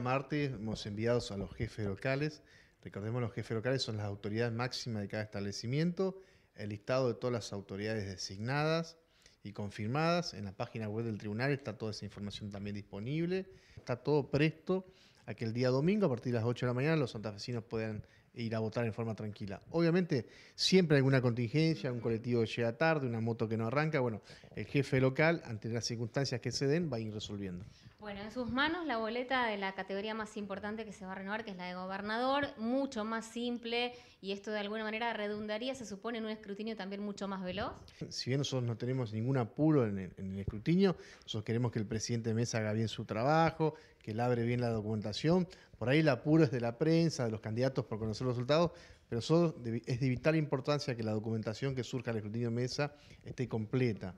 martes hemos enviado a los jefes locales. Recordemos, los jefes locales son las autoridades máximas de cada establecimiento, el listado de todas las autoridades designadas y confirmadas. En la página web del tribunal está toda esa información también disponible. Está todo presto a que el día domingo, a partir de las 8 de la mañana, los santafesinos puedan ir a votar en forma tranquila. Obviamente, siempre hay alguna contingencia, un colectivo que llega tarde, una moto que no arranca. Bueno, el jefe local, ante las circunstancias que se den, va a ir resolviendo. Bueno, en sus manos la boleta de la categoría más importante que se va a renovar, que es la de gobernador, mucho más simple y esto de alguna manera redundaría, se supone, en un escrutinio también mucho más veloz. Si bien nosotros no tenemos ningún apuro en el, escrutinio, nosotros queremos que el presidente Mesa haga bien su trabajo, que él abre bien la documentación. Por ahí el apuro es de la prensa, de los candidatos por conocer los resultados, pero es de vital importancia que la documentación que surja el escrutinio de Mesa esté completa.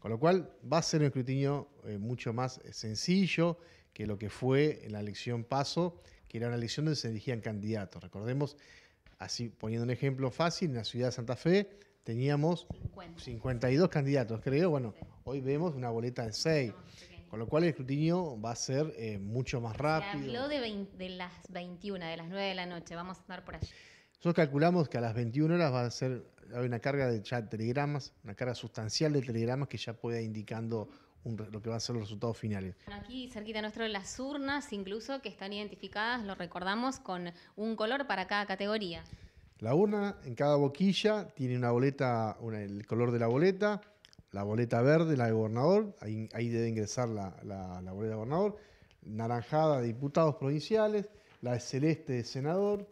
Con lo cual va a ser un escrutinio eh, mucho más eh, sencillo que lo que fue en la elección paso, que era una elección donde se elegían candidatos. Recordemos, así poniendo un ejemplo fácil, en la ciudad de Santa Fe teníamos 52 candidatos, creo. Bueno, hoy vemos una boleta de 6. Con lo cual el escrutinio va a ser eh, mucho más rápido. habló de, de las 21, de las 9 de la noche. Vamos a andar por allí. Nosotros calculamos que a las 21 horas va a ser hay una carga de telegramas, una carga sustancial de telegramas que ya pueda indicando lo que va a ser los resultados finales. aquí cerquita nuestro las urnas incluso que están identificadas, lo recordamos, con un color para cada categoría. La urna en cada boquilla tiene una boleta, el color de la boleta, la boleta verde, la de gobernador, ahí, debe ingresar la, boleta de gobernador, naranjada diputados provinciales, la celeste de senador,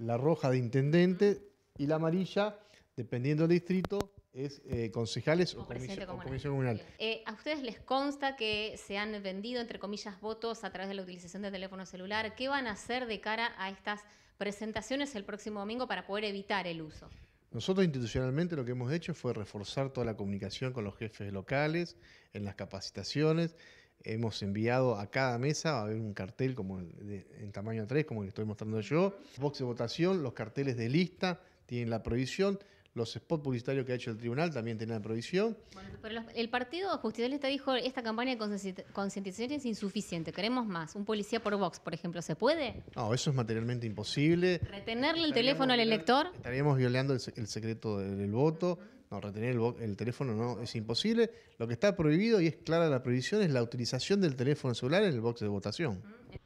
la roja de intendente y la amarilla, dependiendo del distrito, es eh, concejales o, comisión comunal. Eh, ¿A ustedes les consta que se han vendido, entre comillas, votos a través de la utilización de teléfono celular? ¿Qué van a hacer de cara a estas presentaciones el próximo domingo para poder evitar el uso? Nosotros institucionalmente lo que hemos hecho fue reforzar toda la comunicación con los jefes locales, en las capacitaciones hemos enviado a cada mesa, va a haber un cartel como en tamaño 3, como le estoy mostrando yo, box de votación, los carteles de lista tienen la prohibición. los spots publicitarios que ha hecho el tribunal también tienen la prohibición. pero el partido justicialista dijo, esta campaña de concientización es insuficiente, queremos más, un policía por box, por ejemplo, ¿se puede? No, eso es materialmente imposible. ¿Retenerle el teléfono al elector? Estaríamos violando el, secreto del, voto. No, retener el, el, teléfono no es imposible. Lo que está prohibido y es clara la prohibición es la utilización del teléfono celular en el box de votación. Mm,